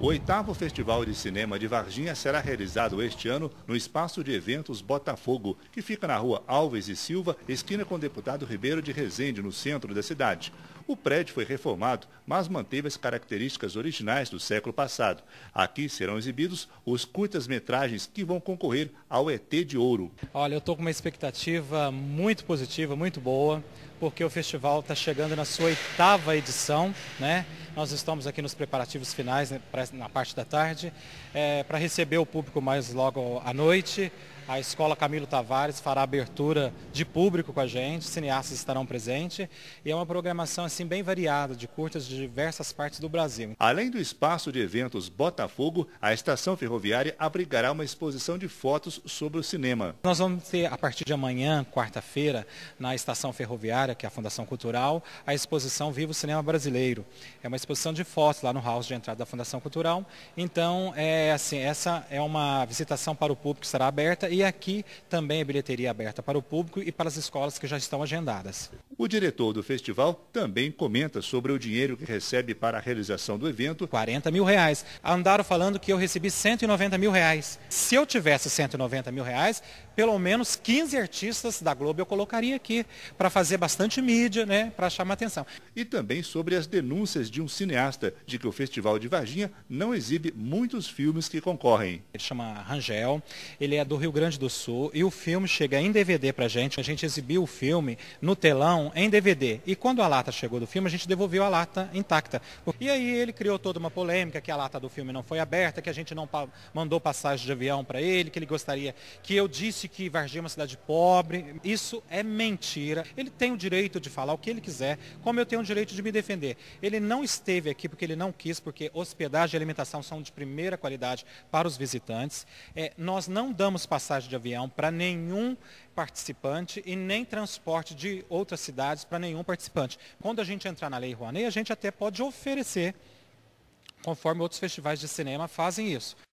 O oitavo Festival de Cinema de Varginha será realizado este ano no Espaço de Eventos Botafogo, que fica na rua Alves e Silva, esquina com o deputado Ribeiro de Rezende, no centro da cidade. O prédio foi reformado, mas manteve as características originais do século passado. Aqui serão exibidos os curtas-metragens que vão concorrer ao ET de Ouro. Olha, eu estou com uma expectativa muito positiva, muito boa, porque o festival está chegando na sua oitava edição, né? Nós estamos aqui nos preparativos finais, né, pra, na parte da tarde, é, eh, para receber o público mais logo à noite. A Escola Camilo Tavares fará abertura de público com a gente, cineastas estarão presentes e é uma programação assim bem variada de curtas de diversas partes do Brasil. Além do espaço de eventos Botafogo, a estação ferroviária abrigará uma exposição de fotos sobre o cinema. Nós vamos ter a partir de amanhã, quarta-feira, na estação ferroviária, que é a Fundação Cultural, a exposição Vivo Cinema Brasileiro. É uma exposição de fotos lá no house de entrada da Fundação Cultural. Então, é assim, essa é uma visitação para o público que será aberta e e aqui também a bilheteria é aberta para o público e para as escolas que já estão agendadas. O diretor do festival também comenta sobre o dinheiro que recebe para a realização do evento. 40 mil reais. Andaram falando que eu recebi 190 mil reais. Se eu tivesse 190 mil reais, pelo menos 15 artistas da Globo eu colocaria aqui para fazer bastante mídia, né, para chamar atenção. E também sobre as denúncias de um cineasta de que o Festival de Varginha não exibe muitos filmes que concorrem. Ele chama Rangel, ele é do Rio Grande do Sul e o filme chega em DVD para gente. A gente exibiu o filme no telão em DVD. E quando a lata chegou do filme, a gente devolveu a lata intacta. E aí ele criou toda uma polêmica que a lata do filme não foi aberta, que a gente não pa mandou passagem de avião para ele, que ele gostaria que eu disse que Varginha é uma cidade pobre. Isso é mentira. Ele tem o direito de falar o que ele quiser, como eu tenho o direito de me defender. Ele não esteve aqui porque ele não quis, porque hospedagem e alimentação são de primeira qualidade para os visitantes. É, nós não damos passagem de avião para nenhum participante e nem transporte de outras cidades para nenhum participante. Quando a gente entrar na Lei Rouanet, a gente até pode oferecer, conforme outros festivais de cinema fazem isso.